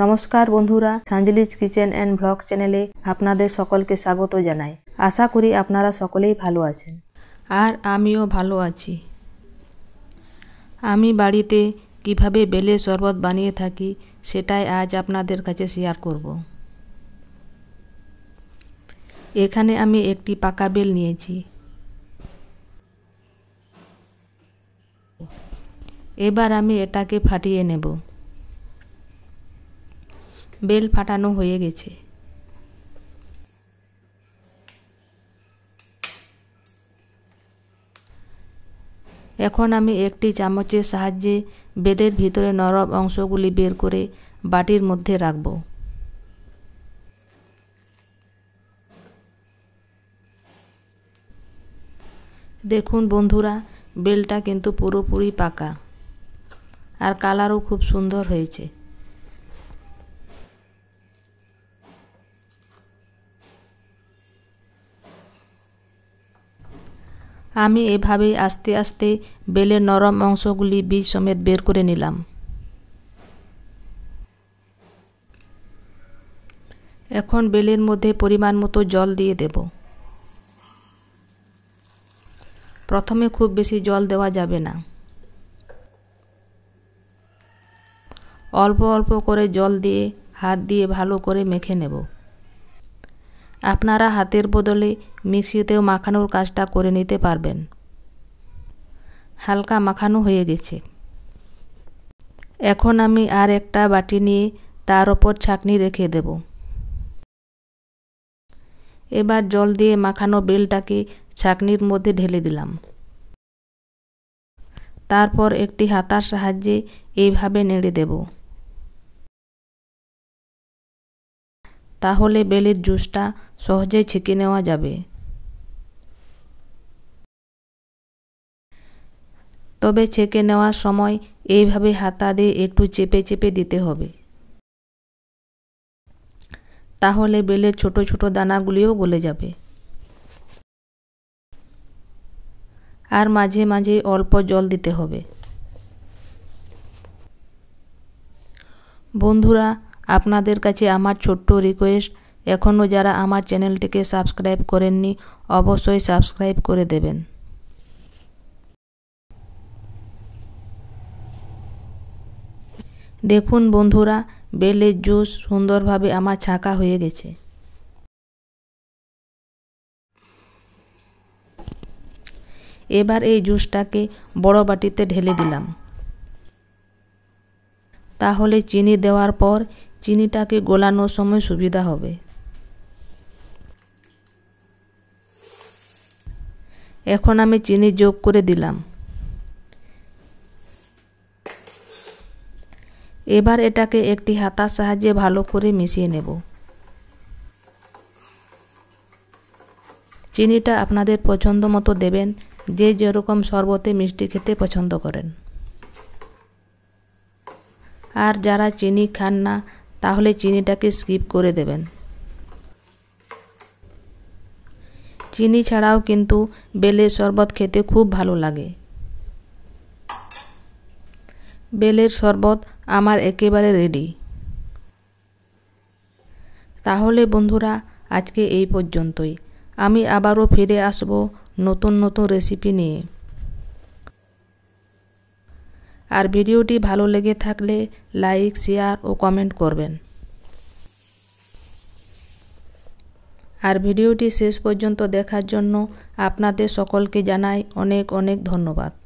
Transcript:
নমস্কার বন্ধুরা সাঞ্জলিজ kitchen and blog চ্যানেলে আপনাদের সকলকে স্বাগত জানাই আশা করি আপনারা সকলেই ভালো আছেন আর আমিও ভালো আছি আমি বাড়িতে কিভাবে বেলে শরবত বানিয়ে থাকি সেটাই আজ আপনাদের কাছে শেয়ার করব এখানে আমি একটি পাকা বেল নিয়েছি এবার আমি এটাকে ফাটিয়ে নেব বেল ফাটানো হয়ে গেছে এখন আমি একটি চামচের সাহায্যে বেলের ভিতরে নরম অংশগুলি বের করে বাটির মধ্যে রাখব দেখুন বন্ধুরা বেলটা কিন্তু পুরোপুরি পাকা আর কালারও খুব সুন্দর হয়েছে আমি এভাবেই আস্তে আস্তে বেলের নরম অংশগুলি বীজ সমেত বের করে নিলাম এখন বেলের মধ্যে পরিমাণ মতো জল দিয়ে দেব প্রথমে খুব বেশি জল দেওয়া যাবে না অল্প অল্প করে জল দিয়ে হাত দিয়ে ভালো করে মেখে নেব আপনারা হাতের বদলে মিক্সিতেও মাখানোর কাজটা করে নিতে পারবেন হালকা মাখানো হয়ে গেছে এখন আমি আর একটা বাটি নিয়ে তার ওপর ছাঁকনি রেখে দেব এবার জল দিয়ে মাখানো বেলটাকে ছাঁকনির মধ্যে ঢেলে দিলাম তারপর একটি হাতার সাহায্যে এইভাবে নেড়ে দেবো তাহলে বেলির জুসটা সহজেই ছেঁকে নেওয়া যাবে তবে ছেঁকে নেওয়ার সময় এইভাবে হাতা দিয়ে একটু চেপে চেপে দিতে হবে তাহলে বেলের ছোট ছোট দানাগুলিও গলে যাবে আর মাঝে মাঝে অল্প জল দিতে হবে বন্ধুরা আপনাদের কাছে আমার ছোট্ট রিকোয়েস্ট এখনও যারা আমার চ্যানেলটিকে সাবস্ক্রাইব করেননি অবশ্যই সাবস্ক্রাইব করে দেবেন দেখুন বন্ধুরা বেলের জুস সুন্দরভাবে আমার ছাঁকা হয়ে গেছে এবার এই জুসটাকে বড় বাটিতে ঢেলে দিলাম তাহলে চিনি দেওয়ার পর চিনিটাকে গোলানোর সময় সুবিধা হবে এখন আমি চিনি যোগ করে দিলাম এবার এটাকে একটি হাতার সাহায্যে ভালো করে মিশিয়ে নেব চিনিটা আপনাদের পছন্দ মতো দেবেন যে যেরকম শরবতে মিষ্টি খেতে পছন্দ করেন আর যারা চিনি খান না তাহলে চিনিটাকে স্কিপ করে দেবেন চিনি ছাড়াও কিন্তু বেলের শরবত খেতে খুব ভালো লাগে বেলের শরবত আমার একেবারে রেডি তাহলে বন্ধুরা আজকে এই পর্যন্তই আমি আবারও ফিরে আসব নতুন নতুন রেসিপি নিয়ে আর ভিডিওটি ভালো লেগে থাকলে লাইক শেয়ার ও কমেন্ট করবেন আর ভিডিওটি শেষ পর্যন্ত দেখার জন্য আপনাদের সকলকে জানাই অনেক অনেক ধন্যবাদ